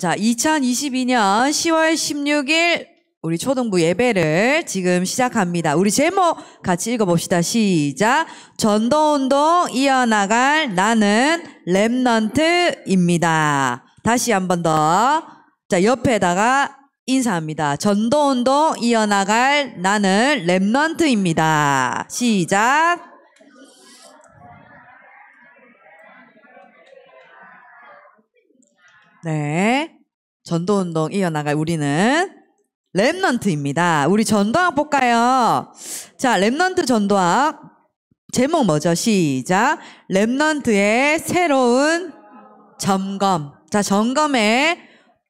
자, 2022년 10월 16일 우리 초등부 예배를 지금 시작합니다. 우리 제목 같이 읽어봅시다. 시작. 전도운동 이어나갈 나는 랩넌트입니다. 다시 한 번 더. 자, 옆에다가 인사합니다. 전도운동 이어나갈 나는 랩넌트입니다. 시작. 네. 전도운동 이어나갈 우리는 랩넌트입니다. 우리 전도학 볼까요? 자, 랩넌트 전도학. 제목 뭐죠? 시작. 랩넌트의 새로운 점검. 자, 점검의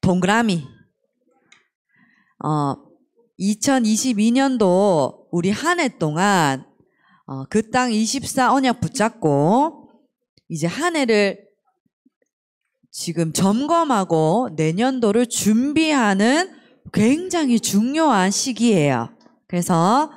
동그라미. 어, 2022년도 우리 한 해 동안 어, 그 땅 24 언약 붙잡고 이제 한 해를 지금 점검하고 내년도를 준비하는 굉장히 중요한 시기예요. 그래서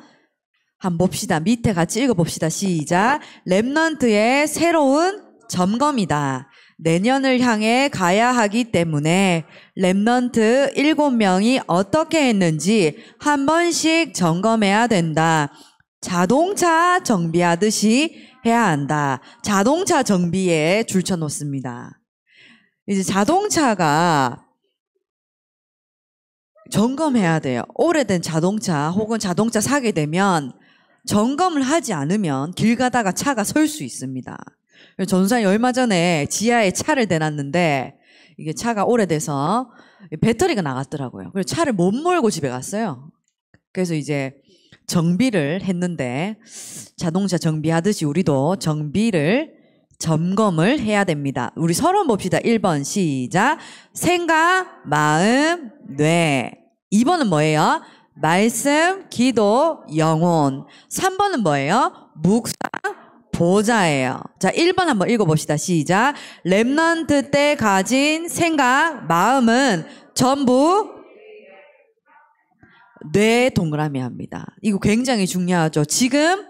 한 번 봅시다. 밑에 같이 읽어봅시다. 시작. 랩런트의 새로운 점검이다. 내년을 향해 가야 하기 때문에 랩런트 7명이 어떻게 했는지 한 번씩 점검해야 된다. 자동차 정비하듯이 해야 한다. 자동차 정비에 줄쳐놓습니다. 이제 자동차가 점검해야 돼요. 오래된 자동차 혹은 자동차 사게 되면 점검을 하지 않으면 길 가다가 차가 설 수 있습니다. 전산이 얼마 전에 지하에 차를 대놨는데 이게 차가 오래돼서 배터리가 나갔더라고요. 그래서 차를 못 몰고 집에 갔어요. 그래서 이제 정비를 했는데 자동차 정비하듯이 우리도 정비를 점검을 해야 됩니다. 우리 서론 봅시다. 1번 시작. 생각, 마음, 뇌. 2번은 뭐예요? 말씀, 기도, 영혼. 3번은 뭐예요? 묵상, 보자예요. 자, 1번 한번 읽어봅시다. 시작. 랩런트때 가진 생각, 마음은 전부 뇌 동그라미 합니다. 이거 굉장히 중요하죠. 지금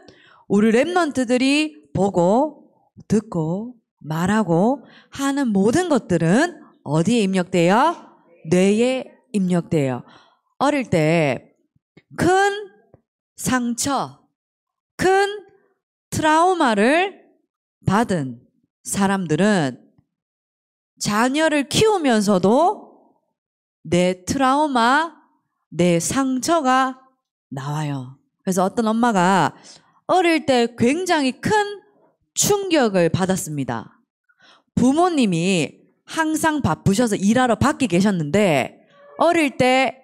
우리 랩런트들이 보고 듣고 말하고 하는 모든 것들은 어디에 입력돼요? 뇌에 입력돼요. 어릴 때 큰 상처, 큰 트라우마를 받은 사람들은 자녀를 키우면서도 내 트라우마, 내 상처가 나와요. 그래서 어떤 엄마가 어릴 때 굉장히 큰 충격을 받았습니다. 부모님이 항상 바쁘셔서 일하러 밖에 계셨는데 어릴 때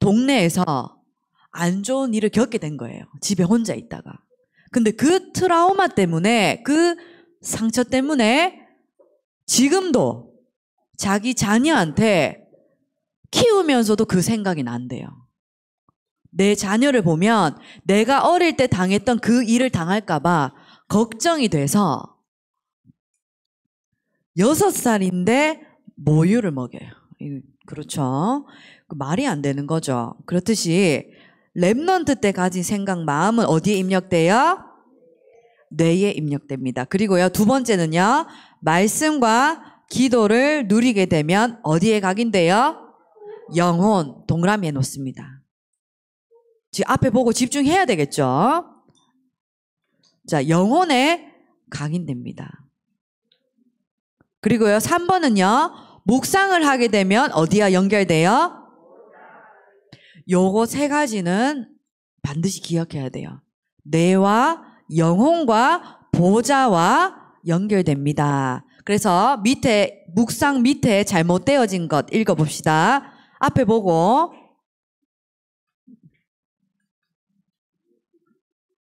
동네에서 안 좋은 일을 겪게 된 거예요. 집에 혼자 있다가. 근데 그 트라우마 때문에 그 상처 때문에 지금도 자기 자녀한테 키우면서도 그 생각이 난대요. 내 자녀를 보면 내가 어릴 때 당했던 그 일을 당할까봐 걱정이 돼서 여섯 살인데 모유를 먹여요. 그렇죠. 그 말이 안 되는 거죠. 그렇듯이 랩런트때 가진 생각, 마음은 어디에 입력돼요? 뇌에 입력됩니다. 그리고요, 두 번째는요, 말씀과 기도를 누리게 되면 어디에 각인돼요? 영혼, 동그라미에 놓습니다. 지금 앞에 보고 집중해야 되겠죠? 자, 영혼에 각인됩니다. 그리고요, 3번은요, 묵상을 하게 되면 어디야 연결돼요? 요거 세 가지는 반드시 기억해야 돼요. 뇌와 영혼과 보좌와 연결됩니다. 그래서 밑에, 묵상 밑에 잘못되어진 것 읽어봅시다. 앞에 보고,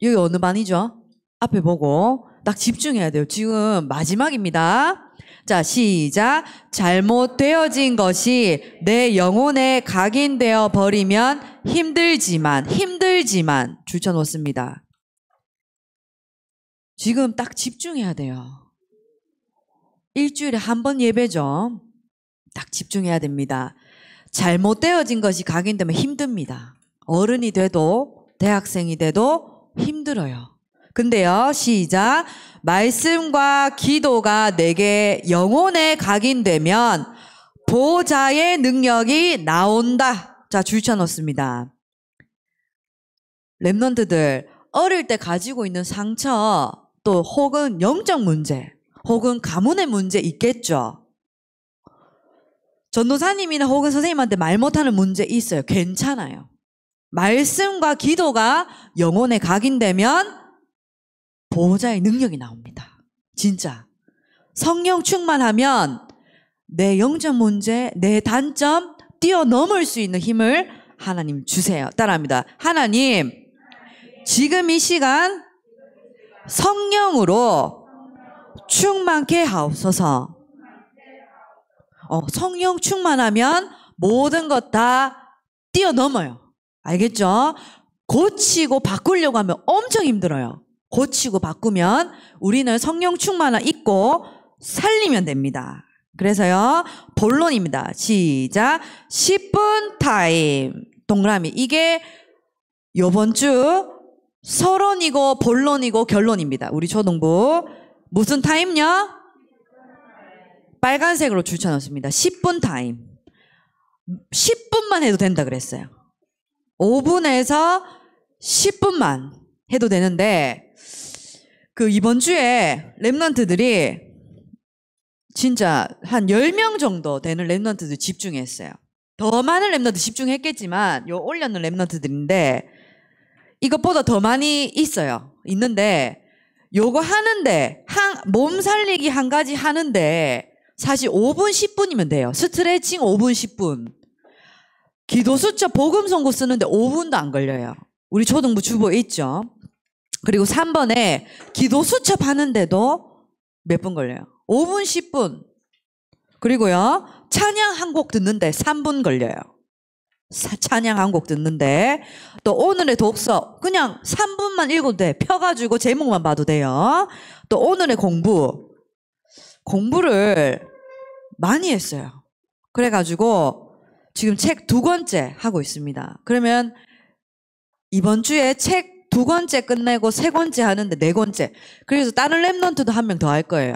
여기 어느 반이죠? 앞에 보고 딱 집중해야 돼요. 지금 마지막입니다. 자, 시작. 잘못되어진 것이 내 영혼에 각인되어 버리면 힘들지만, 힘들지만 줄쳐놓습니다. 지금 딱 집중해야 돼요. 일주일에 한 번 예배죠. 딱 집중해야 됩니다. 잘못되어진 것이 각인되면 힘듭니다. 어른이 돼도, 대학생이 돼도 힘들어요. 근데요, 시작. 말씀과 기도가 내게 영혼에 각인되면 보호자의 능력이 나온다. 자, 줄 쳐놓습니다. 랩런트들, 어릴 때 가지고 있는 상처, 또 혹은 영적 문제, 혹은 가문의 문제 있겠죠. 전도사님이나 혹은 선생님한테 말 못하는 문제 있어요. 괜찮아요. 말씀과 기도가 영혼에 각인되면 보호자의 능력이 나옵니다. 진짜. 성령 충만하면 내 영적 문제, 내 단점 뛰어넘을 수 있는 힘을 하나님 주세요. 따라합니다. 하나님, 지금 이 시간 성령으로 충만케 하옵소서. 어, 성령 충만하면 모든 것 다 뛰어넘어요. 알겠죠? 고치고 바꾸려고 하면 엄청 힘들어요. 고치고 바꾸면 우리는 성령 충만을 잊고 살리면 됩니다. 그래서요, 본론입니다. 시작. 10분 타임. 동그라미. 이게 요번 주 서론이고 본론이고 결론입니다. 우리 초등부. 무슨 타임요? 빨간색으로 줄쳐놓습니다. 10분 타임. 10분만 해도 된다 그랬어요. 5분에서 10분만 해도 되는데 그 이번 주에 랩런트들이 진짜 한 10명 정도 되는 랩런트들 집중했어요. 더 많은 랩런트 집중했겠지만 요 올려놓은 랩런트들인데 이것보다 더 많이 있어요. 있는데 요거 하는데 한, 몸 살리기 한 가지 하는데 사실 5분 10분이면 돼요. 스트레칭 5분 10분. 기도 수첩 복음 선고 쓰는데 5분도 안 걸려요. 우리 초등부 주보 있죠. 그리고 3번에 기도 수첩하는데도 몇 분 걸려요? 5분, 10분. 그리고요, 찬양 한 곡 듣는데 3분 걸려요. 사, 찬양 한 곡 듣는데 또 오늘의 독서 그냥 3분만 읽어도 돼. 펴가지고 제목만 봐도 돼요. 또 오늘의 공부. 공부를 많이 했어요. 그래가지고 지금 책두 권째 하고 있습니다. 그러면 이번 주에 책두 권째 끝내고 세 권째 하는데 네 권째. 그래서 다른 랩넌트도 한 명 더 할 거예요.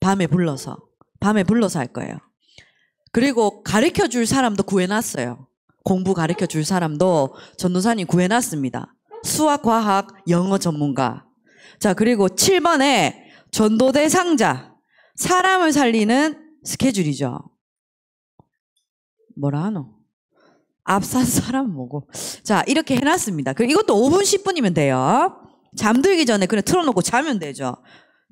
밤에 불러서. 밤에 불러서 할 거예요. 그리고 가르쳐 줄 사람도 구해놨어요. 공부 가르쳐 줄 사람도 전도사님 구해놨습니다. 수학, 과학, 영어 전문가. 자, 그리고 7번에 전도대 상자. 사람을 살리는 스케줄이죠. 뭐라 하노? 앞산 사람 뭐고. 자, 이렇게 해놨습니다. 그리고 이것도 5분, 10분이면 돼요. 잠들기 전에 그냥 틀어놓고 자면 되죠.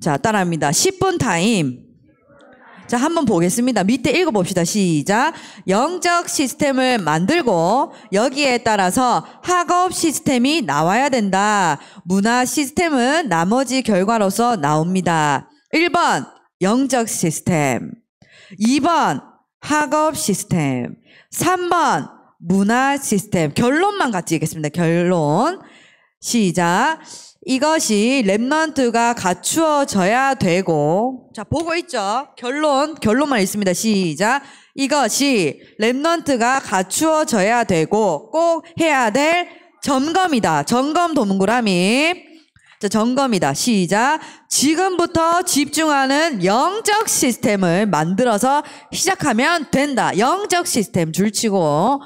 자, 따라합니다. 10분 타임. 자, 한번 보겠습니다. 밑에 읽어봅시다. 시작. 영적 시스템을 만들고 여기에 따라서 학업 시스템이 나와야 된다. 문화 시스템은 나머지 결과로서 나옵니다. 1번, 영적 시스템. 2번, 학업 시스템. 3번, 문화 시스템. 결론만 같이 읽겠습니다. 결론. 시작. 이것이 랩런트가 갖추어져야 되고 자 보고 있죠 결론 결론만 있습니다 시작 이것이 랩런트가 갖추어져야 되고 꼭 해야 될 점검이다 점검 도문구라미자 점검이다 시작 지금부터 집중하는 영적 시스템을 만들어서 시작하면 된다 영적 시스템 줄치고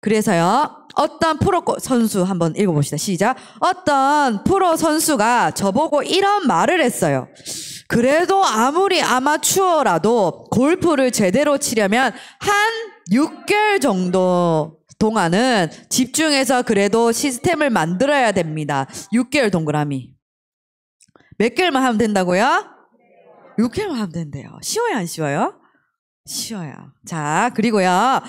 그래서요, 어떤 프로 선수 한번 읽어봅시다. 시작. 어떤 프로 선수가 저보고 이런 말을 했어요. 그래도 아무리 아마추어라도 골프를 제대로 치려면 한 6개월 정도 동안은 집중해서 그래도 시스템을 만들어야 됩니다. 6개월 동그라미. 몇 개월만 하면 된다고요? 6개월만 하면 된대요. 쉬워요, 안 쉬워요? 쉬어요. 자, 그리고요.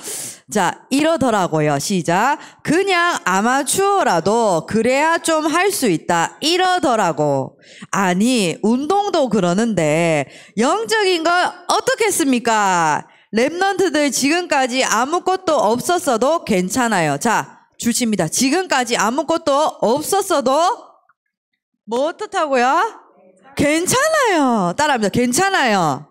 자, 이러더라고요. 시작. 그냥 아마추어라도 그래야 좀 할 수 있다. 이러더라고. 아니, 운동도 그러는데 영적인 걸 어떻게 습니까 랩넌트들 지금까지 아무것도 없었어도 괜찮아요. 자, 주십니다. 지금까지 아무것도 없었어도 뭐 어떻다고요? 괜찮아요. 따라합니다. 괜찮아요.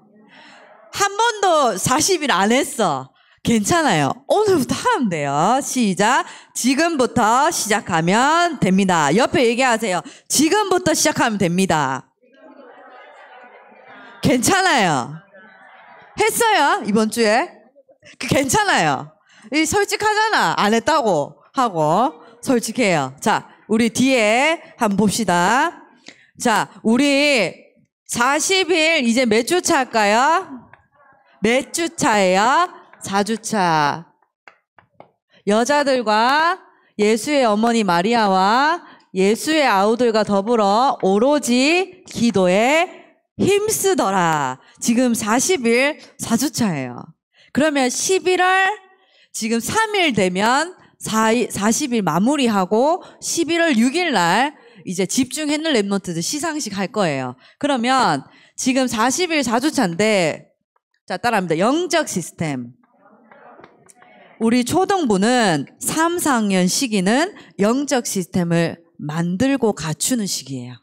한 번도 40일 안 했어. 괜찮아요. 오늘부터 하면 돼요. 시작. 지금부터 시작하면 됩니다. 옆에 얘기하세요. 지금부터 시작하면 됩니다. 괜찮아요. 했어요. 이번 주에. 그 괜찮아요. 이 솔직하잖아. 안 했다고 하고. 솔직해요. 자, 우리 뒤에 한번 봅시다. 자, 우리 40일 이제 몇 주 차일까요? 몇주 차예요? 4주 차. 여자들과 예수의 어머니 마리아와 예수의 아우들과 더불어 오로지 기도에 힘쓰더라. 지금 40일 4주차예요. 그러면 11월 지금 3일 되면 4, 0일 마무리하고 11월 6일 날 이제 집중 했는랩노트도 시상식 할 거예요. 그러면 지금 40일 4주차인데 자, 따라합니다. 영적 시스템. 우리 초등부는 3, 4학년 시기는 영적 시스템을 만들고 갖추는 시기예요.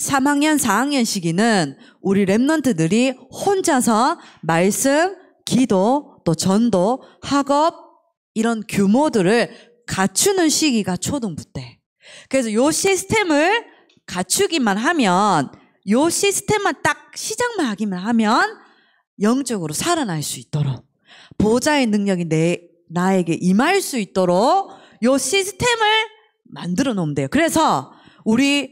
3학년, 4학년 시기는 우리 랩런트들이 혼자서 말씀, 기도, 또 전도, 학업, 이런 규모들을 갖추는 시기가 초등부 때. 그래서 요 시스템을 갖추기만 하면, 요 시스템만 딱 시작만 하기만 하면 영적으로 살아날 수 있도록 보좌의 능력이 내 나에게 임할 수 있도록 요 시스템을 만들어 놓으면 돼요. 그래서 우리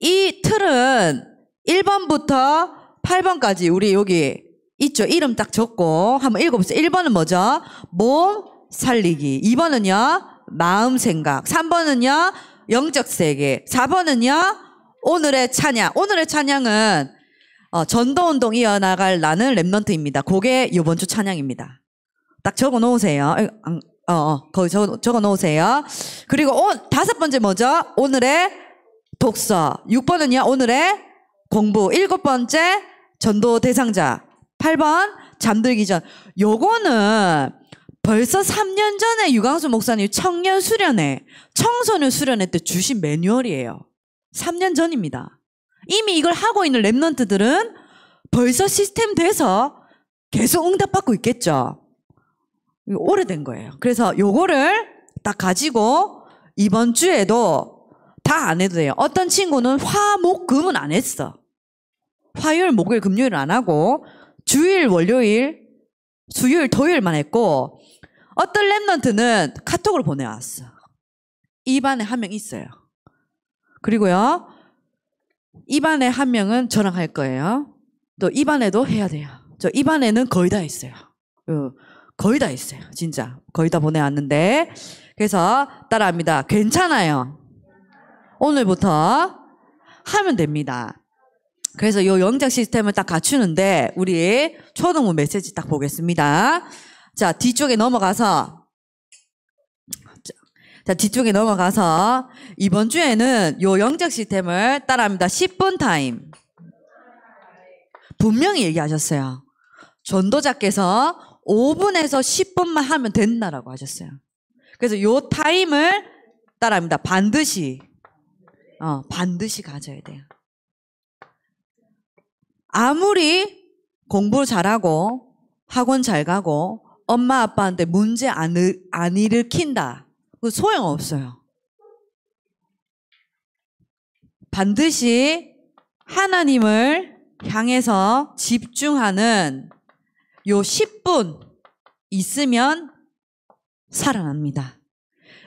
이 틀은 1번부터 8번까지 우리 여기 있죠. 이름 딱 적고 한번 읽어보세요. 1번은 뭐죠? 몸 살리기. 2번은요? 마음 생각. 3번은요? 영적 세계. 4번은요? 오늘의 찬양. 오늘의 찬양은 어, 전도운동 이어나갈 나는 랩런트입니다 그게 이번 주 찬양입니다. 딱 적어 놓으세요. 어, 어, 거기 적어, 적어 놓으세요. 그리고 오, 다섯 번째 뭐죠? 오늘의 독서. 6번은요, 오늘의 공부. 일곱 번째 전도 대상자. 8번 잠들기 전. 요거는 벌써 3년 전에 유광수 목사님 청년 수련회, 청소년 수련회 때 주신 매뉴얼이에요. 3년 전입니다. 이미 이걸 하고 있는 랩런트들은 벌써 시스템 돼서 계속 응답받고 있겠죠. 오래된 거예요. 그래서 요거를 딱 가지고 이번 주에도 다 안 해도 돼요. 어떤 친구는 화, 목, 금은 안 했어. 화요일, 목요일, 금요일 안 하고 주일, 월요일, 수요일, 토요일만 했고 어떤 랩런트는 카톡을 보내왔어. 입안에한 명 있어요. 그리고요. 입안에 한 명은 저랑 할 거예요. 또 입안에도 해야 돼요. 저 입안에는 거의 다 있어요. 어, 거의 다 있어요. 진짜. 거의 다 보내왔는데. 그래서 따라합니다. 괜찮아요. 오늘부터 하면 됩니다. 그래서 요 영작 시스템을 딱 갖추는데 우리 초등부 메시지 딱 보겠습니다. 자, 뒤쪽에 넘어가서 자, 뒤쪽에 넘어가서 이번 주에는 요 영적 시스템을 따라합니다. 10분 타임. 분명히 얘기하셨어요. 전도자께서 5분에서 10분만 하면 된다라고 하셨어요. 그래서 요 타임을 따라합니다. 반드시. 어, 반드시 가져야 돼요. 아무리 공부 잘하고 학원 잘 가고 엄마 아빠한테 문제 안, 안 일으킨다. 그 소용 없어요. 반드시 하나님을 향해서 집중하는 요 10분 있으면 살아납니다.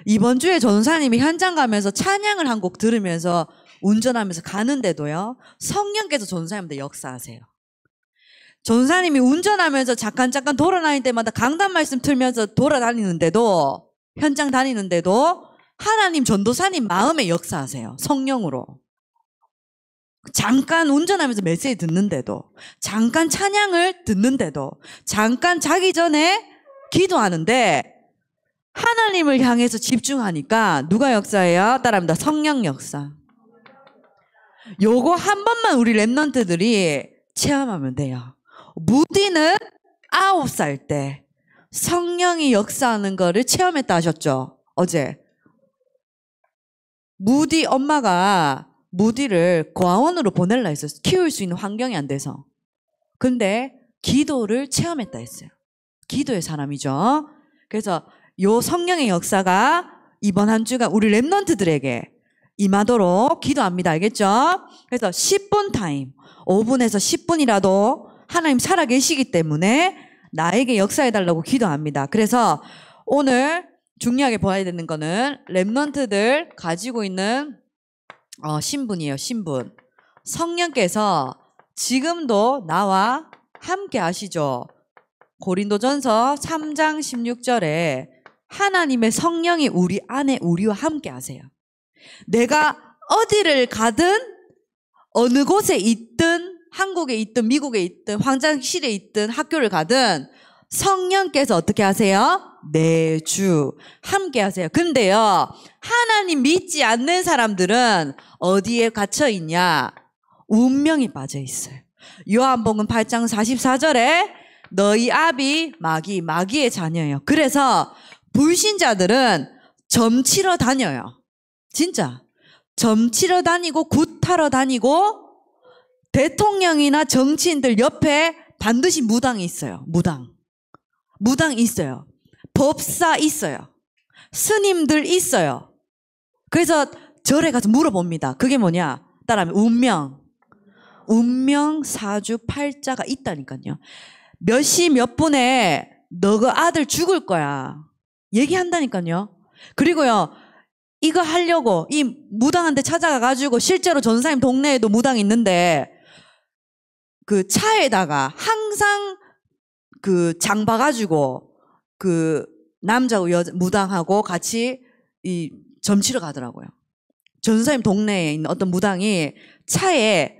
이번 주에 전사님이 현장 가면서 찬양을 한 곡 들으면서 운전하면서 가는데도요, 성령께서 전사님한테 역사하세요. 전사님이 운전하면서 잠깐 잠깐 돌아다닐 때마다 강단 말씀 틀면서 돌아다니는데도 현장 다니는데도 하나님 전도사님 마음에 역사하세요. 성령으로. 잠깐 운전하면서 메시지 듣는데도, 잠깐 찬양을 듣는데도, 잠깐 자기 전에 기도하는데, 하나님을 향해서 집중하니까 누가 역사예요? 따라합니다. 성령 역사. 요거 한 번만 우리 랩런트들이 체험하면 돼요. 무디는 아홉 살때 성령이 역사하는 거를 체험했다 하셨죠. 어제. 무디 엄마가 무디를 고아원으로 보낼라 했었어요. 키울 수 있는 환경이 안 돼서. 근데 기도를 체험했다 했어요. 기도의 사람이죠. 그래서 요 성령의 역사가 이번 한 주간 우리 랩런트들에게 임하도록 기도합니다. 알겠죠? 그래서 10분 타임, 5분에서 10분이라도 하나님 살아계시기 때문에 나에게 역사해달라고 기도합니다. 그래서 오늘 중요하게 보아야 되는 거는 랩런트들 가지고 있는 어, 신분이에요. 신분. 성령께서 지금도 나와 함께 하시죠. 고린도전서 3장 16절에 하나님의 성령이 우리 안에 우리와 함께 하세요. 내가 어디를 가든 어느 곳에 있든 한국에 있든 미국에 있든 황장실에 있든 학교를 가든 성령께서 어떻게 하세요? 내주 네, 함께 하세요. 근데요. 하나님 믿지 않는 사람들은 어디에 갇혀 있냐? 운명이 빠져 있어요. 요한복음 8장 44절에 너희 아비 마귀 마귀의 자녀예요. 그래서 불신자들은 점치러 다녀요. 진짜 점치러 다니고 구타러 다니고 대통령이나 정치인들 옆에 반드시 무당이 있어요. 무당. 무당 있어요. 법사 있어요. 스님들 있어요. 그래서 절에 가서 물어봅니다. 그게 뭐냐? 따라하면 운명. 운명 사주 팔자가 있다니까요. 몇 시 몇 분에 너가 아들 죽을 거야. 얘기한다니까요. 그리고요. 이거 하려고 이 무당한테 찾아가가지고 실제로 전사님 동네에도 무당이 있는데 그 차에다가 항상 그 장봐 가지고 그 남자고 여자 무당하고 같이 이 점치러 가더라고요. 전사님 동네에 있는 어떤 무당이 차에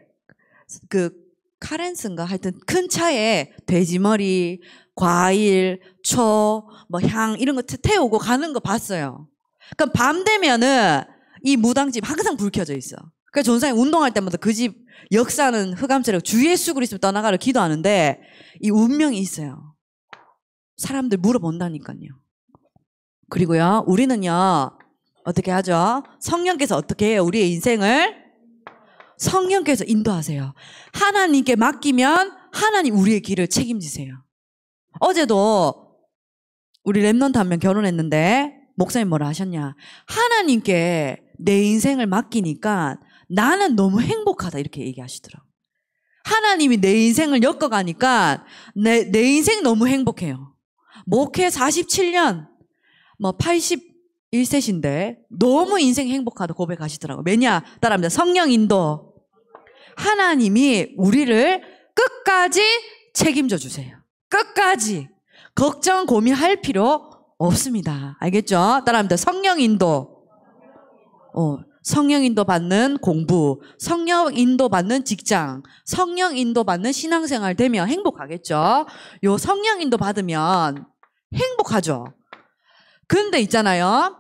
그 카렌스인가 하여튼 큰 차에 돼지머리, 과일, 초, 뭐 향 이런 거 태우고 가는 거 봤어요. 그러니까 밤 되면은 이 무당집 항상 불 켜져 있어. 그러니까 전사님 운동할 때마다 그 집 역사는 흑암체력 주 예수 그리스도 떠나가를 기도하는데 이 운명이 있어요. 사람들 물어본다니까요. 그리고요, 우리는요, 어떻게 하죠? 성령께서 어떻게 해요? 우리의 인생을 성령께서 인도하세요. 하나님께 맡기면 하나님 우리의 길을 책임지세요. 어제도 우리 랩넌트 한 명 결혼했는데 목사님 뭐라 하셨냐? 하나님께 내 인생을 맡기니까 나는 너무 행복하다 이렇게 얘기하시더라 하나님이 내 인생을 엮어가니까 내, 내 인생 너무 행복해요. 목회 47년, 뭐 81세신데 너무 인생 행복하다 고백하시더라고 왜냐? 따라합니다. 성령 인도. 하나님이 우리를 끝까지 책임져 주세요. 끝까지. 걱정, 고민할 필요 없습니다. 알겠죠? 따라합니다. 성령 인도. 어, 성령 인도 받는 공부, 성령 인도 받는 직장, 성령 인도 받는 신앙생활 되면 행복하겠죠. 요 성령 인도 받으면 행복하죠. 근데 있잖아요.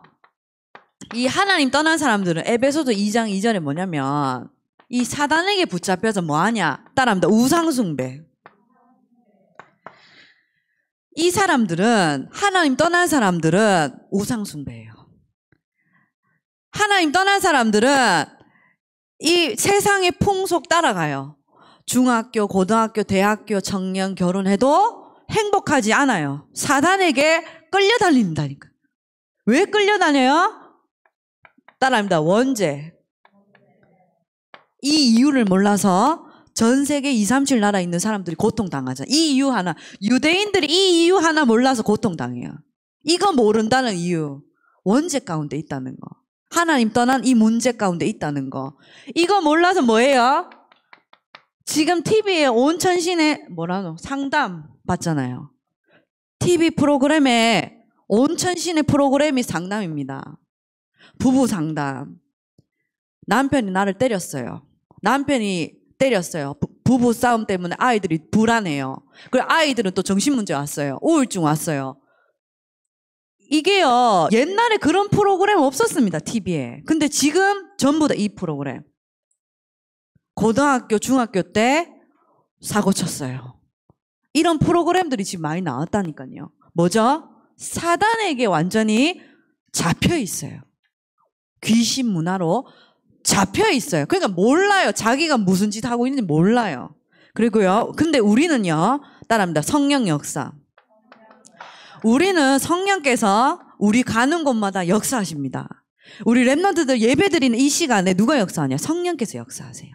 이 하나님 떠난 사람들은 에베소도 2장 2절에 뭐냐면 이 사단에게 붙잡혀서 뭐하냐? 따라합니다. 우상숭배. 이 사람들은 하나님 떠난 사람들은 우상숭배예요. 하나님 떠난 사람들은 이 세상의 풍속 따라가요. 중학교, 고등학교, 대학교, 청년, 결혼해도 행복하지 않아요. 사단에게 끌려다닌다니까. 왜 끌려다녀요? 따라합니다. 원죄. 이 이유를 몰라서 전 세계 2, 3, 7 나라 있는 사람들이 고통당하잖이 이유 하나. 유대인들이 이 이유 하나 몰라서 고통당해요. 이거 모른다는 이유. 원죄 가운데 있다는 거. 하나님 떠난 이 문제 가운데 있다는 거. 이거 몰라서 뭐예요? 지금 TV에 온천신의 뭐라노? 상담 봤잖아요. TV 프로그램에 온천신의 프로그램이 상담입니다. 부부 상담. 남편이 나를 때렸어요. 남편이 때렸어요. 부부 싸움 때문에 아이들이 불안해요. 그리고 아이들은 또 정신문제 왔어요. 우울증 왔어요. 이게요, 네. 옛날에 그런 프로그램 없었습니다, TV에. 근데 지금 전부 다 이 프로그램. 고등학교, 중학교 때 사고 쳤어요. 이런 프로그램들이 지금 많이 나왔다니까요. 뭐죠? 사단에게 완전히 잡혀 있어요. 귀신 문화로 잡혀 있어요. 그러니까 몰라요. 자기가 무슨 짓 하고 있는지 몰라요. 그리고요. 근데 우리는요. 따라합니다. 성령 역사. 우리는 성령께서 우리 가는 곳마다 역사하십니다. 우리 랩런트들 예배드리는 이 시간에 누가 역사하냐? 성령께서 역사하세요.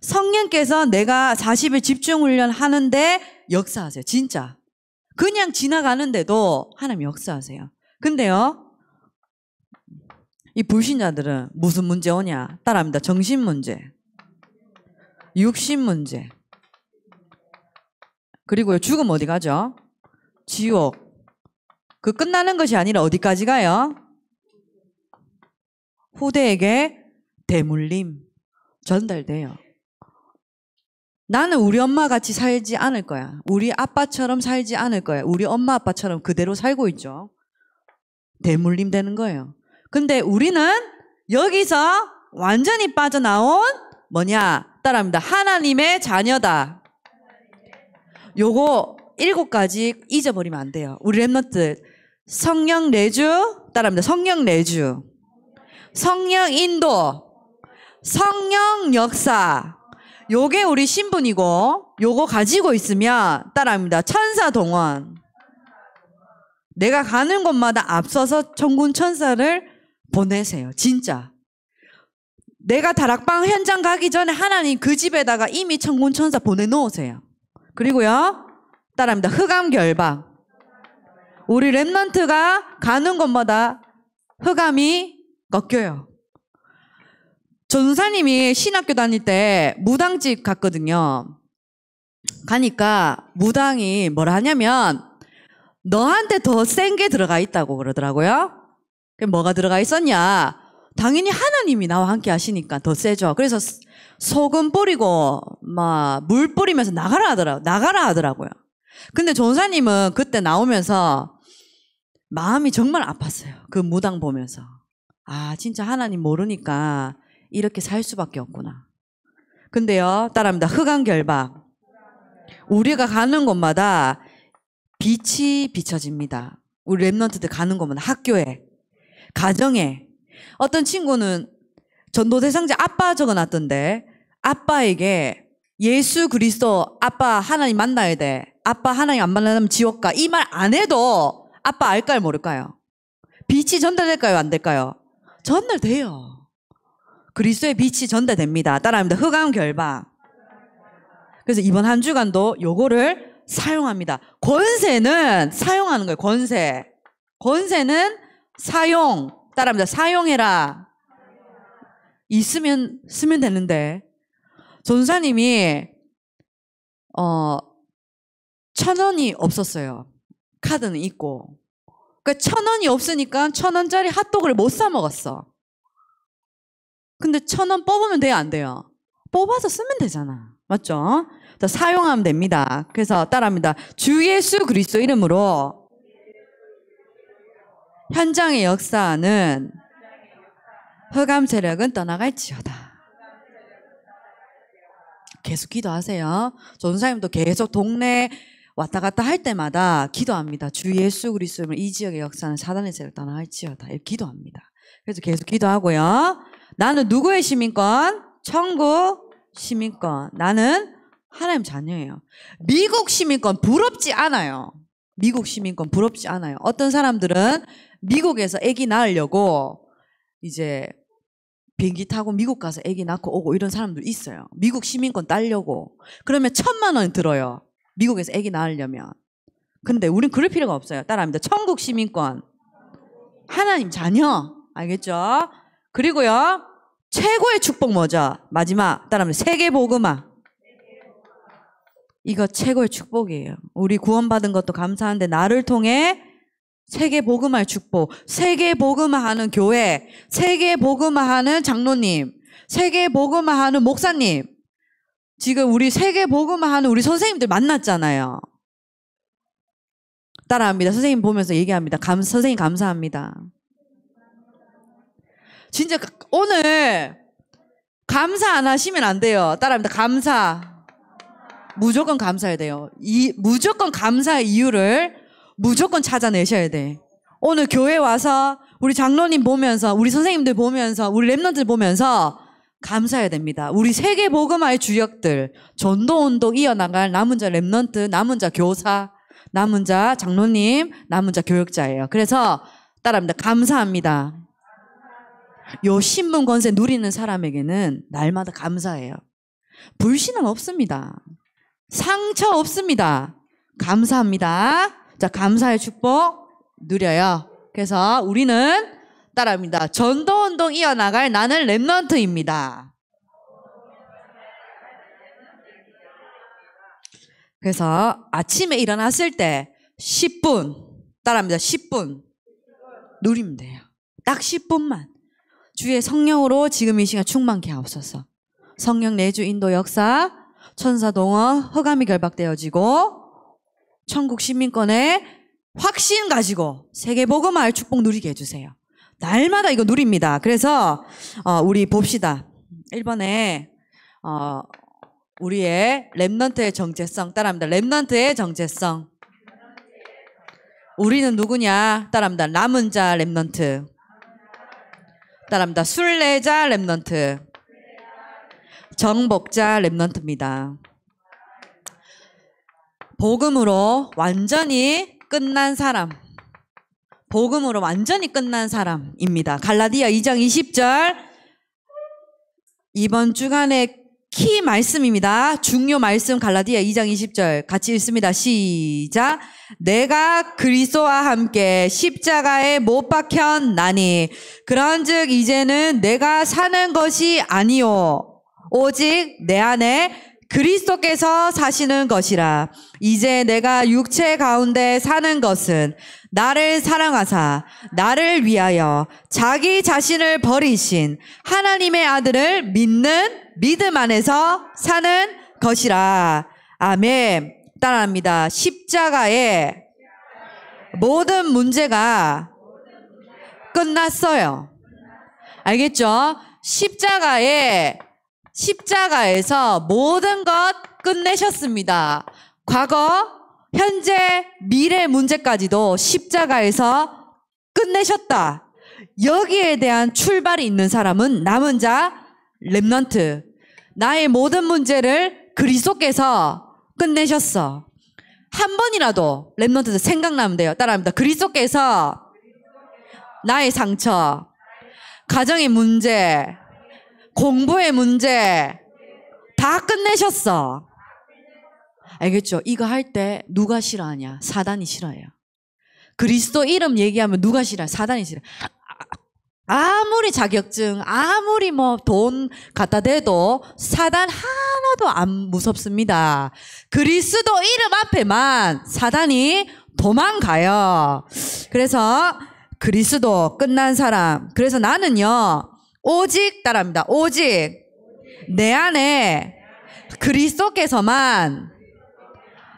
성령께서 내가 40일 집중훈련 하는데 역사하세요. 진짜. 그냥 지나가는데도 하나님 역사하세요. 근데요, 이 불신자들은 무슨 문제 오냐? 따라합니다. 정신 문제, 육신 문제, 그리고 죽음 어디 가죠? 지옥, 그 끝나는 것이 아니라 어디까지 가요? 후대에게 대물림 전달돼요. 나는 우리 엄마 같이 살지 않을 거야. 우리 아빠처럼 살지 않을 거야. 우리 엄마 아빠처럼 그대로 살고 있죠. 대물림 되는 거예요. 근데 우리는 여기서 완전히 빠져나온 뭐냐? 따라합니다. 하나님의 자녀다. 요거 일곱 가지 잊어버리면 안 돼요. 우리 랩너트 성령 내주 따라합니다. 성령 내주. 성령 인도. 성령 역사. 요게 우리 신분이고 요거 가지고 있으면 따라합니다. 천사 동원. 내가 가는 곳마다 앞서서 천군 천사를 보내세요. 진짜. 내가 다락방 현장 가기 전에 하나님 그 집에다가 이미 천군 천사 보내 놓으세요. 그리고요. 따라합니다. 흑암 결방. 우리 랩넌트가 가는 곳마다 흑암이 꺾여요. 전사님이 신학교 다닐 때 무당집 갔거든요. 가니까 무당이 뭘 하냐면 너한테 더 센 게 들어가 있다고 그러더라고요. 뭐가 들어가 있었냐? 당연히 하나님이 나와 함께 하시니까 더 세죠. 그래서 소금 뿌리고 막 물 뿌리면서 나가라 하더라고 요 나가라 하더라고요. 근데 전사님은 그때 나오면서 마음이 정말 아팠어요. 그 무당 보면서. 아, 진짜 하나님 모르니까 이렇게 살 수밖에 없구나. 근데요, 따라합니다. 흑암 결박. 우리가 가는 곳마다 빛이 비춰집니다. 우리 랩런트들 가는 곳마다 학교에, 가정에. 어떤 친구는 전도 대상자 아빠 적어놨던데 아빠에게 예수 그리스도 아빠 하나님 만나야 돼. 아빠 하나님 안 만나면 지옥 가. 이 말 안 해도 아빠 알까요, 모를까요? 빛이 전달될까요, 안 될까요? 전달돼요. 그리스도의 빛이 전달됩니다. 따라합니다. 흑암 결방. 그래서 이번 한 주간도 요거를 사용합니다. 권세는 사용하는 거예요. 권세. 권세는 사용. 따라합니다. 사용해라. 있으면 쓰면 되는데 전사님이 어천 원이 없었어요. 카드는 있고. 그러니까 천 원이 없으니까 천 원짜리 핫도그를 못 사 먹었어. 근데 천 원 뽑으면 돼요, 안 돼요? 뽑아서 쓰면 되잖아. 맞죠? 자, 사용하면 됩니다. 그래서 따라합니다. 주 예수 그리스도 이름으로 현장의 역사는 허감 세력은 떠나갈지어다. 계속 기도하세요. 전사님도 계속 동네 왔다 갔다 할 때마다 기도합니다. 주 예수 그리스도를 이 지역의 역사는 사단의 세를 떠나 할지어다. 이렇게 기도합니다. 그래서 계속 기도하고요. 나는 누구의 시민권? 천국 시민권. 나는 하나님 자녀예요. 미국 시민권 부럽지 않아요. 미국 시민권 부럽지 않아요. 어떤 사람들은 미국에서 아기 낳으려고 이제 비행기 타고 미국 가서 아기 낳고 오고 이런 사람들 있어요. 미국 시민권 따려고. 그러면 천만 원 들어요. 미국에서 애기 낳으려면. 근데 우린 그럴 필요가 없어요. 따라합니다. 천국 시민권. 하나님 자녀. 알겠죠? 그리고요. 최고의 축복 뭐죠? 마지막. 따라합니다. 세계 보음화 이거 최고의 축복이에요. 우리 구원받은 것도 감사한데 나를 통해 세계 복음화 축복, 세계 보음화하는 교회, 세계 보음화하는 장로님, 세계 보음화하는 목사님, 지금 우리 세계 보음화하는 우리 선생님들 만났잖아요. 따라합니다. 선생님 보면서 얘기합니다. 감, 선생님 감사합니다. 진짜 오늘 감사 안 하시면 안 돼요. 따라합니다. 감사. 무조건 감사해야 돼요. 이 무조건 감사의 이유를 무조건 찾아내셔야 돼. 오늘 교회 와서 우리 장로님 보면서 우리 선생님들 보면서 우리 랩런들 보면서 감사해야 됩니다. 우리 세계 보음화의 주역들, 전도 운동 이어나갈 남은 자랩런트 남은 자 교사, 남은 자 장로님, 남은 자 교육자예요. 그래서 따라합니다. 감사합니다. 요 신문 권세 누리는 사람에게는 날마다 감사해요. 불신은 없습니다. 상처 없습니다. 감사합니다. 자, 감사의 축복 누려요. 그래서 우리는 따라합니다. 전도 운동 이어나갈 나는 랩런트입니다 그래서 아침에 일어났을 때 10분 따라합니다. 10분 누리면 돼요. 딱 10분만 주의 성령으로 지금 이 시간 충만케 하옵소서. 성령 내주 인도 역사 천사 동어 허감이 결박되어지고 천국 시민권에 확신 가지고 세계 복음화 축복 누리게 해주세요. 날마다 이거 누립니다. 그래서 어, 우리 봅시다. 1번에 어, 우리의 랩넌트의 정체성 따라합니다. 랩넌트의 정체성. 우리는 누구냐? 따라합니다. 남은 자 랩넌트. 따라합니다. 순례자 랩넌트. 정복자 랩넌트입니다. 복음으로 완전히 끝난 사람. 복음으로 완전히 끝난 사람입니다. 갈라디아 2장 20절 이번 주간의 키 말씀입니다. 중요 말씀 갈라디아 2장 20절 같이 읽습니다. 시작. 내가 그리스도와 함께 십자가에 못 박혔나니 그런즉 이제는 내가 사는 것이 아니요 오직 내 안에 그리스도께서 사시는 것이라. 이제 내가 육체 가운데 사는 것은 나를 사랑하사 나를 위하여 자기 자신을 버리신 하나님의 아들을 믿는 믿음 안에서 사는 것이라. 아멘. 따라합니다. 십자가에 모든 문제가 끝났어요. 알겠죠? 십자가에 십자가에서 모든 것 끝내셨습니다. 과거, 현재, 미래 문제까지도 십자가에서 끝내셨다. 여기에 대한 출발이 있는 사람은 남은 자, 랩런트 나의 모든 문제를 그리스도께서 끝내셨어. 한 번이라도 랩런트들 생각나면 돼요. 따라합니다. 그리스도께서 나의 상처, 가정의 문제, 공부의 문제 다 끝내셨어. 알겠죠? 이거 할 때 누가 싫어하냐? 사단이 싫어해요. 그리스도 이름 얘기하면 누가 싫어? 사단이 싫어. 아, 아무리 자격증, 아무리 뭐 돈 갖다 대도 사단 하나도 안 무섭습니다. 그리스도 이름 앞에만 사단이 도망가요. 그래서 그리스도 끝난 사람. 그래서 나는요, 오직 따라합니다. 오직 내 안에 그리스도께서만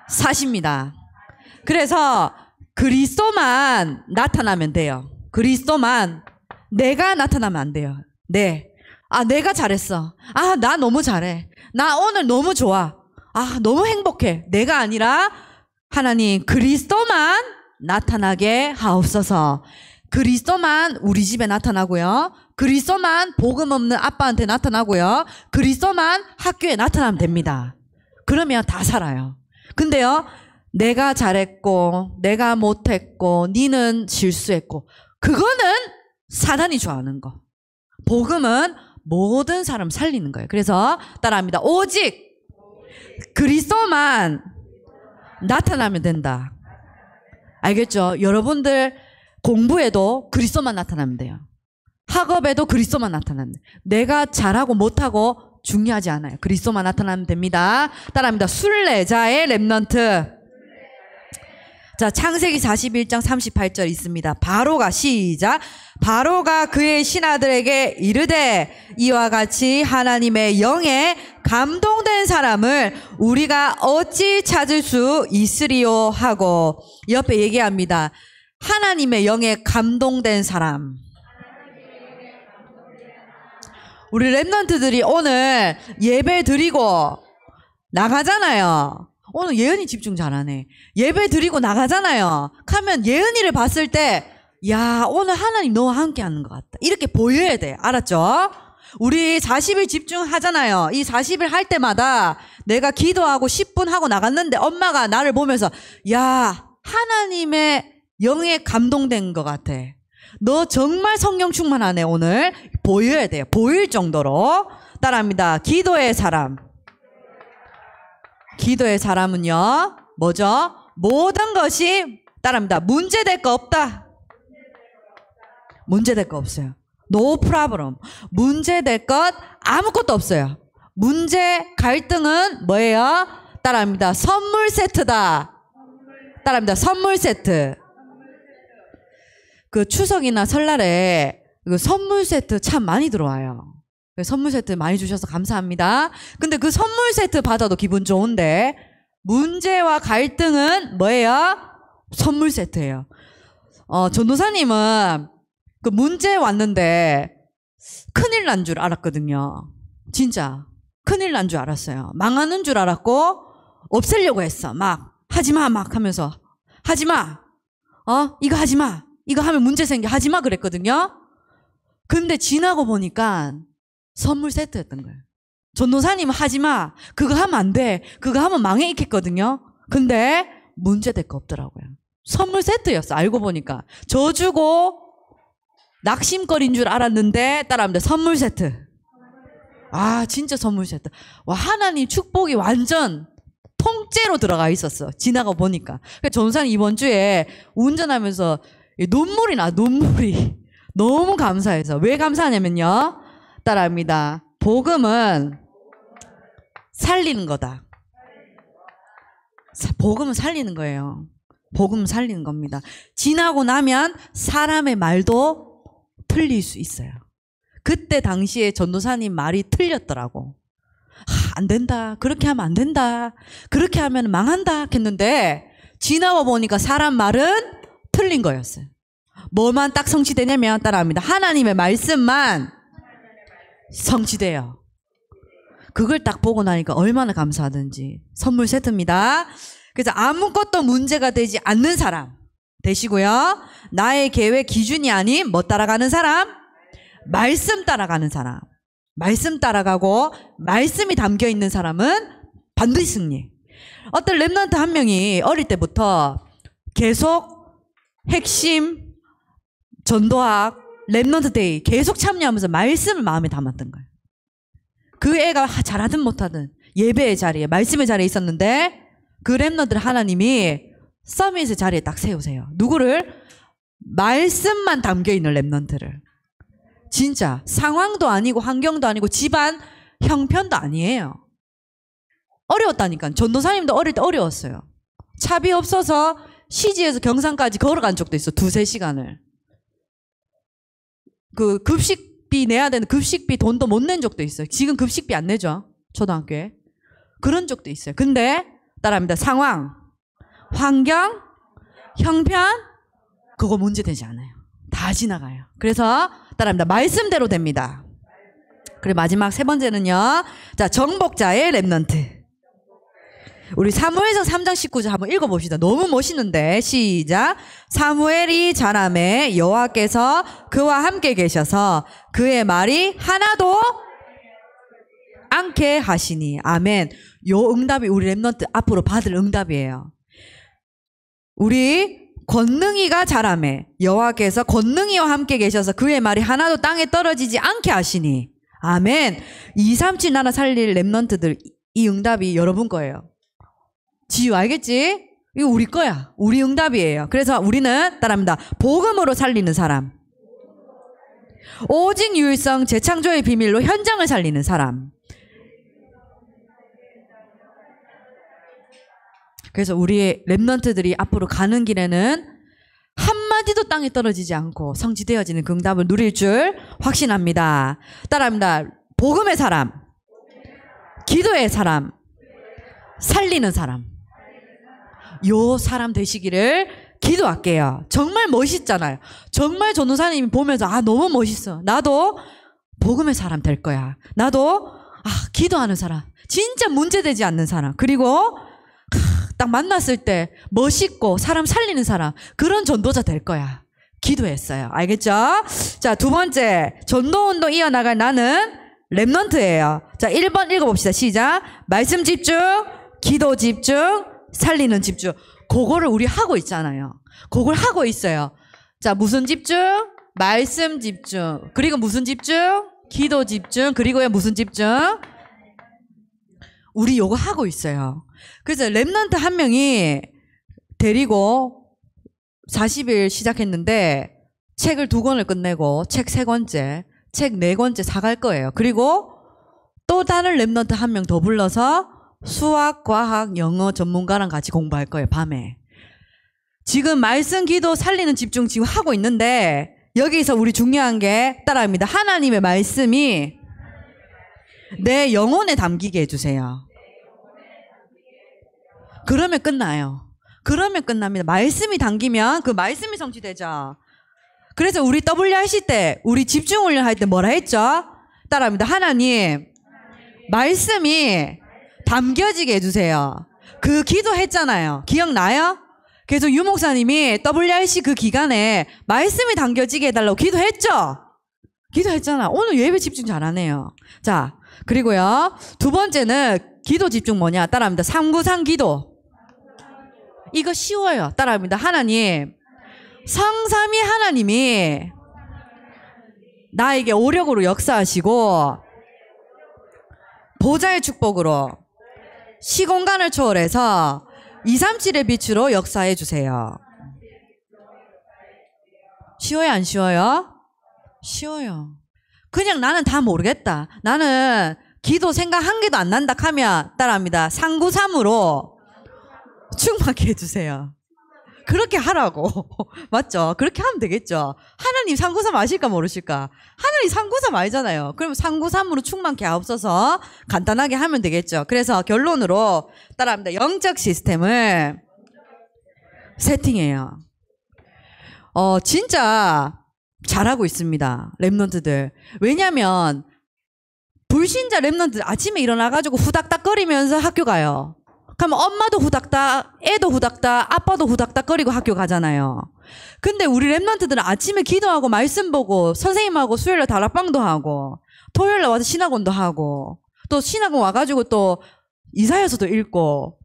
사십니다. 그래서 그리스도만 나타나면 돼요. 그리스도만 내가 나타나면 안 돼요. 네. 아, 내가 잘했어. 아, 나 너무 잘해. 나 오늘 너무 좋아. 아, 너무 행복해. 내가 아니라 하나님 그리스도만 나타나게 하옵소서. 그리스도만 우리 집에 나타나고요. 그리스도만 복음 없는 아빠한테 나타나고요. 그리스도만 학교에 나타나면 됩니다. 그러면 다 살아요. 근데요. 내가 잘했고 내가 못했고 니는 실수했고 그거는 사단이 좋아하는 거. 복음은 모든 사람 살리는 거예요. 그래서 따라합니다. 오직 그리스도만 나타나면 된다. 알겠죠? 여러분들 공부에도 그리스도만 나타나면 돼요. 학업에도 그리스도만 나타난다. 내가 잘하고 못하고 중요하지 않아요. 그리스도만 나타나면 됩니다. 따라합니다. 순례자의 랩넌트. 자, 창세기 41장 38절 있습니다. 바로가 시작. 바로가 그의 신하들에게 이르되 이와 같이 하나님의 영에 감동된 사람을 우리가 어찌 찾을 수 있으리요 하고 옆에 얘기합니다. 하나님의 영에 감동된 사람. 우리 랩런트들이 오늘 예배 드리고 나가잖아요. 오늘 예은이 집중 잘하네. 예배 드리고 나가잖아요. 가면 예은이를 봤을 때, 야, 오늘 하나님 너와 함께 하는 것 같다. 이렇게 보여야 돼. 알았죠? 우리 40일 집중하잖아요. 이 40일 할 때마다 내가 기도하고 10분 하고 나갔는데 엄마가 나를 보면서, 야, 하나님의 영에 감동된 것 같아. 너 정말 성령 충만하네 오늘 보여야 돼요. 보일 정도로 따라합니다. 기도의 사람. 기도의 사람은요. 뭐죠? 모든 것이 따라합니다. 문제될 거 없다. 문제될 거 없어요. No problem. 문제될 것 아무것도 없어요. 문제, 갈등은 뭐예요? 따라합니다. 선물 세트다. 따라합니다. 선물 세트. 그 추석이나 설날에 그 선물 세트 참 많이 들어와요. 그 선물 세트 많이 주셔서 감사합니다. 근데 그 선물 세트 받아도 기분 좋은데 문제와 갈등은 뭐예요? 선물 세트예요. 어, 전도사님은 그 문제 왔는데 큰일 난 줄 알았거든요. 진짜 큰일 난 줄 알았어요. 망하는 줄 알았고 없애려고 했어. 막 하지마 막 하면서 하지마 어 이거 하지마 이거 하면 문제 생겨. 하지 마 그랬거든요. 근데 지나고 보니까 선물 세트였던 거예요. 전도사님 하지 마. 그거 하면 안 돼. 그거 하면 망해 있겠거든요 근데 문제 될 거 없더라고요. 선물 세트였어. 알고 보니까. 저주고 낙심거린 줄 알았는데 따라합니다. 선물 세트. 아, 진짜 선물 세트. 와, 하나님 축복이 완전 통째로 들어가 있었어. 지나가 보니까. 그러니까 전사는 이번 주에 운전하면서 눈물이 나, 눈물이. 너무 감사해서. 왜 감사하냐면요. 따라합니다. 복음은 살리는 거다. 복음은 살리는 거예요. 복음 살리는 겁니다. 지나고 나면 사람의 말도 틀릴 수 있어요. 그때 당시에 전도사님 말이 틀렸더라고. 아, 안 된다. 그렇게 하면 안 된다. 그렇게 하면 망한다. 했는데 지나와 보니까 사람 말은 틀린 거였어요. 뭐만 딱 성취되냐면 따라합니다. 하나님의 말씀만 성취돼요. 그걸 딱 보고 나니까 얼마나 감사하든지 선물 세트입니다. 그래서 아무것도 문제가 되지 않는 사람 되시고요. 나의 계획 기준이 아닌 뭐 따라가는 사람? 말씀 따라가는 사람. 말씀 따라가고 말씀이 담겨 있는 사람은 반드시 승리. 어떤 랩런트 한 명이 어릴 때부터 계속 핵심, 전도학, 랩런트 데이 계속 참여하면서 말씀을 마음에 담았던 거예요. 그 애가 잘하든 못하든 예배의 자리에, 말씀의 자리에 있었는데 그랩런트를 하나님이 서밋의 자리에 딱 세우세요. 누구를? 말씀만 담겨있는 랩런트를 진짜 상황도 아니고 환경도 아니고 집안 형편도 아니에요. 어려웠다니까. 전도사님도 어릴 때 어려웠어요. 차비 없어서 시지에서 경산까지 걸어간 적도 있어. 두세 시간을. 그 급식비 내야 되는 급식비 돈도 못 낸 적도 있어요. 지금 급식비 안 내죠. 초등학교에. 그런 적도 있어요. 근데 따라합니다. 상황, 환경, 형편 그거 문제 되지 않아요. 다 지나가요. 그래서 따라합니다. 말씀대로 됩니다. 그리고 마지막 세 번째는요. 자, 정복자의 랩런트 우리 사무엘상 3장 19절 한번 읽어봅시다. 너무 멋있는데 시작. 사무엘이 자람에 여호와께서 그와 함께 계셔서 그의 말이 하나도 않게 하시니 아멘. 요 응답이 우리 랩런트 앞으로 받을 응답이에요. 우리 권능이가 자람에 여호와께서 권능이와 함께 계셔서 그의 말이 하나도 땅에 떨어지지 않게 하시니 아멘. 2, 3, 7 나라 살릴 랩런트들이 응답이 여러분 거예요. 지유 알겠지? 이거 우리 거야. 우리 응답이에요. 그래서 우리는 따라합니다. 복음으로 살리는 사람. 오직 유일성 재창조의 비밀로 현장을 살리는 사람. 그래서 우리의 랩런트들이 앞으로 가는 길에는 한마디도 땅에 떨어지지 않고 성취되어지는 그 응답을 누릴 줄 확신합니다. 따라합니다. 복음의 사람, 기도의 사람, 살리는 사람. 요 사람 되시기를 기도할게요. 정말 멋있잖아요. 정말 전도사님이 보면서 아 너무 멋있어. 나도 복음의 사람 될 거야. 나도 아 기도하는 사람. 진짜 문제되지 않는 사람. 그리고 딱 만났을 때 멋있고 사람 살리는 사람 그런 전도자 될 거야. 기도했어요. 알겠죠? 자, 두 번째. 전도운동 이어나갈 나는 랩넌트예요. 자, 1번 읽어봅시다. 시작. 말씀 집중, 기도 집중, 살리는 집중. 그거를 우리 하고 있잖아요. 그걸 하고 있어요. 자, 무슨 집중? 말씀 집중. 그리고 무슨 집중? 기도 집중. 그리고요, 무슨 집중? 우리 요거 하고 있어요. 그래서 랩런트 한 명이 데리고 40일 시작했는데 책을 두 권을 끝내고 책세 권째, 책네 권째 사갈 거예요. 그리고 또 다른 랩런트 한 명 더 불러서 수학, 과학, 영어 전문가랑 같이 공부할 거예요, 밤에. 지금 말씀 기도 살리는 집중 지금 하고 있는데, 여기서 우리 중요한 게 따라합니다. 하나님의 말씀이 내 영혼에 담기게 해주세요. 그러면 끝나요. 그러면 끝납니다. 말씀이 담기면 그 말씀이 성취되죠. 그래서 우리 WRC 때, 우리 집중 훈련할 때 뭐라 했죠? 따라합니다. 하나님, 말씀이 담겨지게 해주세요. 그 기도했잖아요. 기억나요? 그래서 유 목사님이 WRC 그 기간에 말씀이 담겨지게 해달라고 기도했죠? 기도했잖아. 오늘 예배 집중 잘하네요. 자, 그리고요. 두 번째는 기도 집중 뭐냐? 따라합니다. 393 기도. 이거 쉬워요. 따라합니다. 하나님. 성삼이 하나님이 나에게 오력으로 역사하시고 보좌의 축복으로 시공간을 초월해서 237의 빛으로 역사해 주세요. 쉬워요, 안 쉬워요? 쉬워요. 그냥 나는 다 모르겠다. 나는 기도 생각 한 개도 안 난다 하면 따라합니다. 3 9 3으로 충만케 해주세요. 그렇게 하라고. 맞죠? 그렇게 하면 되겠죠. 하나님 393 아실까 모르실까? 하나님 393 알잖아요. 그러면3 9 3으로 충만케 없어서 간단하게 하면 되겠죠. 그래서 결론으로 따라합니다. 영적 시스템을 세팅해요. 어, 진짜 잘하고 있습니다. 랩런트들. 왜냐면 불신자 랩런트 아침에 일어나가지고 후닥닥거리면서 학교 가요. 그럼 엄마도 후닥닥, 애도 후닥닥, 아빠도 후닥닥거리고 학교 가잖아요. 근데 우리 랩런트들은 아침에 기도하고 말씀 보고 선생님하고 수요일날 다락방도 하고 토요일날 와서 신학원도 하고 또 신학원 와가지고 또 이사여서도 읽고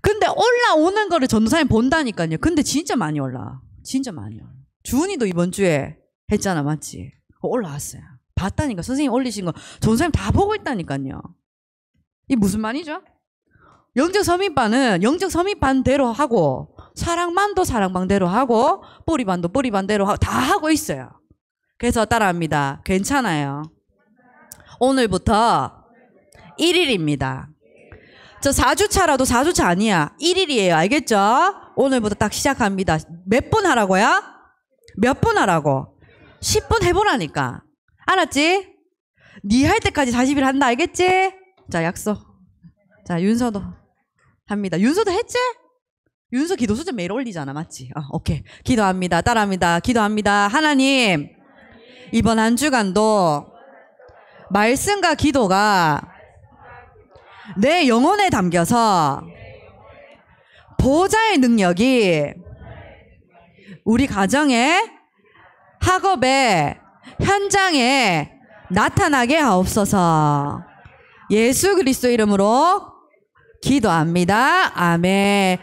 근데 올라오는 거를 전도사님 본다니까요. 근데 진짜 많이 올라. 진짜 많이 올라. 주은이도 이번 주에 했잖아, 맞지? 올라왔어요. 봤다니까. 선생님 올리신 거 전도사님 다 보고 있다니까요. 이 무슨 말이죠? 영적 서민반은 영적 서민반대로 하고 사랑만도 사랑방대로 하고 뿌리반도 뿌리반대로 하고 다 하고 있어요. 그래서 따라합니다. 괜찮아요. 오늘부터 1일입니다. 저 4주차라도 4주차 아니야. 1일이에요. 알겠죠? 오늘부터 딱 시작합니다. 몇 분 하라고요? 몇 분 하라고? 10분 해보라니까. 알았지? 니 할 때까지 40일 한다. 알겠지? 자, 약속. 자, 윤서도. 합니다. 윤서도 했지? 윤서 기도 수준 매일 올리잖아, 맞지? 어, 오케이. 기도합니다. 따라합니다. 기도합니다. 하나님, 이번 한 주간도 말씀과 기도가 내 영혼에 담겨서 보좌의 능력이 우리 가정에 학업에 현장에 나타나게 하옵소서 예수 그리스도 이름으로 기도합니다. 아멘.